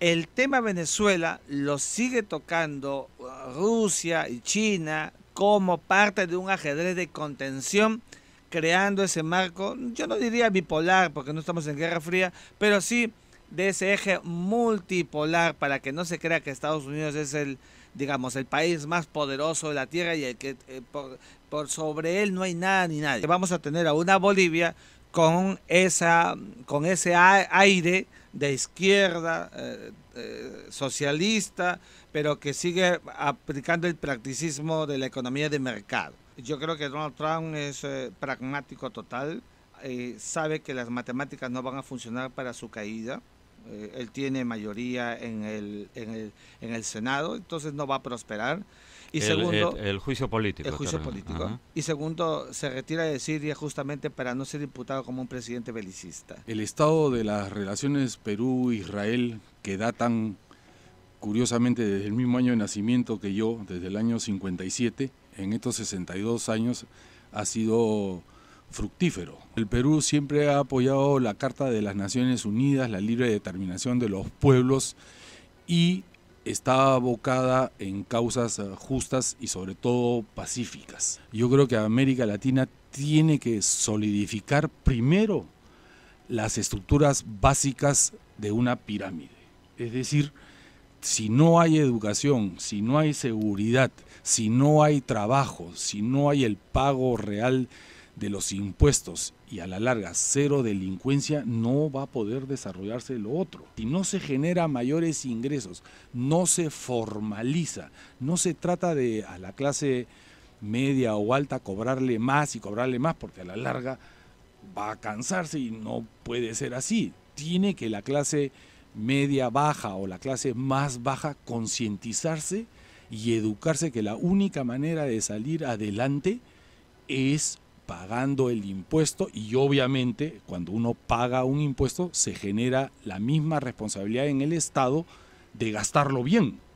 el tema Venezuela lo sigue tocando uh, Rusia y China como parte de un ajedrez de contención, creando ese marco, yo no diría bipolar, porque no estamos en Guerra Fría, pero sí de ese eje multipolar para que no se crea que Estados Unidos es el, digamos, el país más poderoso de la Tierra y que eh, por, sobre él no hay nada ni nadie. Vamos a tener a una Bolivia con, esa, con ese aire de izquierda, eh, eh, socialista, pero que sigue aplicando el practicismo de la economía de mercado. Yo creo que Donald Trump es eh, pragmático total, sabe que las matemáticas no van a funcionar para su caída, eh, él tiene mayoría en el, en, el, Senado, entonces no va a prosperar. Y segundo, el, juicio político. El juicio político. Y segundo, se retira de Siria justamente para no ser imputado como un presidente belicista. El estado de las relaciones Perú-Israel, que datan curiosamente desde el mismo año de nacimiento que yo, desde el año 57, en estos 62 años ha sido fructífero. El Perú siempre ha apoyado la Carta de las Naciones Unidas, la libre determinación de los pueblos y está abocada en causas eh, justas y sobre todo pacíficas. Yo creo que América Latina tiene que solidificar primero las estructuras básicas de una pirámide. Es decir, si no hay educación, si no hay seguridad, si no hay trabajo, si no hay el pago real de los impuestos y a la larga cero delincuencia, no va a poder desarrollarse lo otro. Si no se genera mayores ingresos, no se formaliza, no se trata de a la clase media o alta cobrarle más y cobrarle más, porque a la larga va a cansarse y no puede ser así. Tiene que la clase media baja o la clase más baja concientizarse y educarse que la única manera de salir adelante es pagando el impuesto y obviamente cuando uno paga un impuesto se genera la misma responsabilidad en el Estado de gastarlo bien.